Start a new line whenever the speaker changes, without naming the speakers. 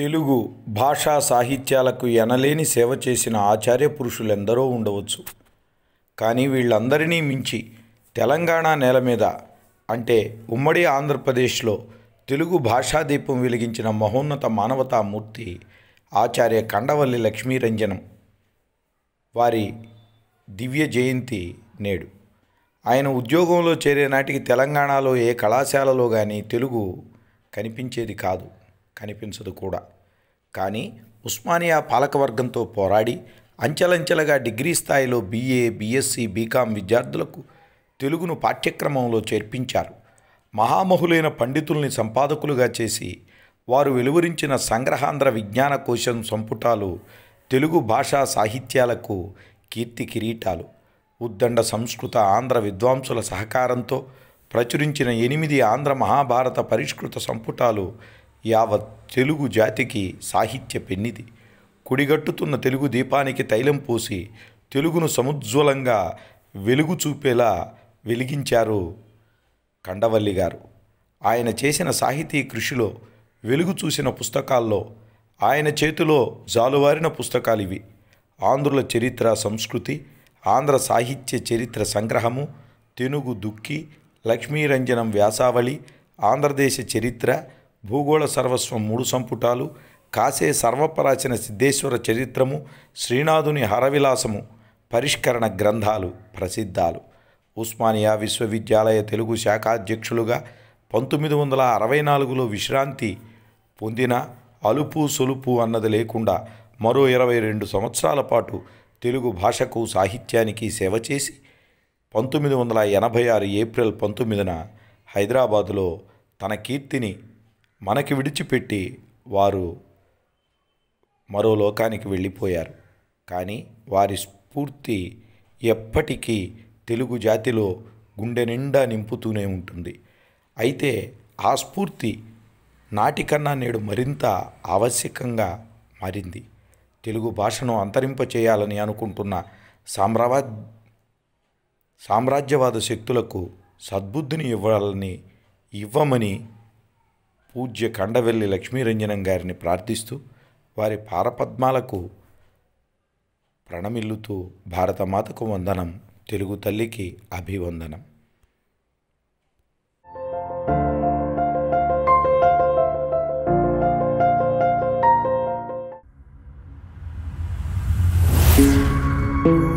తెలుగు భాషా సాహిత్యాలకు ఎనలేని సేవ చేసిన ఆచార్య పురుషులెందరో ఉండవచ్చు కానీ వీళ్ళందరినీ మించి తెలంగాణ నేల మీద అంటే ఉమ్మడి ఆంధ్రప్రదేశ్లో తెలుగు భాషా దీపం వెలిగించిన మహోన్నత మానవతామూర్తి ఆచార్య కండవల్లి లక్ష్మీరంజనం వారి దివ్య జయంతి నేడు ఆయన ఉద్యోగంలో చేరే నాటికి తెలంగాణలో ఏ కళాశాలలో కానీ తెలుగు కనిపించేది కాదు కనిపించదు కూడా కానీ ఉస్మానియా పాలకవర్గంతో పోరాడి అంచెలంచెలుగా డిగ్రీ స్థాయిలో బీఏ బీఎస్సీ బీకాం విద్యార్థులకు తెలుగును పాఠ్యక్రమంలో చేర్పించారు మహామహులైన పండితుల్ని సంపాదకులుగా చేసి వారు వెలువరించిన సంగ్రహాంధ్ర విజ్ఞాన కోశం సంపుటాలు తెలుగు భాషా సాహిత్యాలకు కీర్తి కిరీటాలు ఉద్దండ సంస్కృత ఆంధ్ర విద్వాంసుల సహకారంతో ప్రచురించిన ఎనిమిది ఆంధ్ర మహాభారత పరిష్కృత సంపుటాలు యావత్ తెలుగు జాతికి సాహిత్య పెన్నిది కుడిగట్టుతున్న తెలుగు దీపానికి తైలం పోసి తెలుగును సముజ్వలంగా వెలుగు చూపేలా వెలిగించారు కండవల్లి గారు ఆయన చేసిన సాహితీ కృషిలో వెలుగు చూసిన పుస్తకాల్లో ఆయన చేతిలో జాలువారిన పుస్తకాలివి ఆంధ్రుల చరిత్ర సంస్కృతి ఆంధ్ర సాహిత్య చరిత్ర సంగ్రహము తెనుగు దుక్కి లక్ష్మీరంజనం వ్యాసావళి ఆంధ్రదేశ చరిత్ర భూగోళ సర్వస్వం మూడు సంపుటాలు కాసే సర్వపరాచన సిద్ధేశ్వర చరిత్రము శ్రీనాథుని హరవిలాసము పరిష్కరణ గ్రంథాలు ప్రసిద్ధాలు ఉస్మానియా విశ్వవిద్యాలయ తెలుగు శాఖాధ్యక్షులుగా పంతొమ్మిది వందల అరవై నాలుగులో విశ్రాంతి పొందిన అలుపు సొలుపు అన్నది లేకుండా మరో ఇరవై రెండు సంవత్సరాల పాటు తెలుగు భాషకు సాహిత్యానికి సేవ చేసి పంతొమ్మిది వందల ఎనభై ఆరు ఏప్రిల్ పంతొమ్మిదిన హైదరాబాదులో తన కీర్తిని మనకి విడిచిపెట్టి వారు మరో లోకానికి వెళ్ళిపోయారు కానీ వారి స్ఫూర్తి ఎప్పటికీ తెలుగు జాతిలో గుండె నిండా నింపుతూనే ఉంటుంది అయితే ఆ స్ఫూర్తి నాటికన్నా నేడు మరింత ఆవశ్యకంగా మారింది తెలుగు భాషను అంతరింప చేయాలని అనుకుంటున్న సామ్రావా సామ్రాజ్యవాద శక్తులకు సద్బుద్ధిని ఇవ్వాలని ఇవ్వమని పూజ్య కండవెల్లి లక్ష్మీరంజనం గారిని ప్రార్థిస్తూ వారి పారపద్మాలకు ప్రణమిల్లుతూ భారతమాతకు వందనం తెలుగు తల్లికి అభివందనం thank you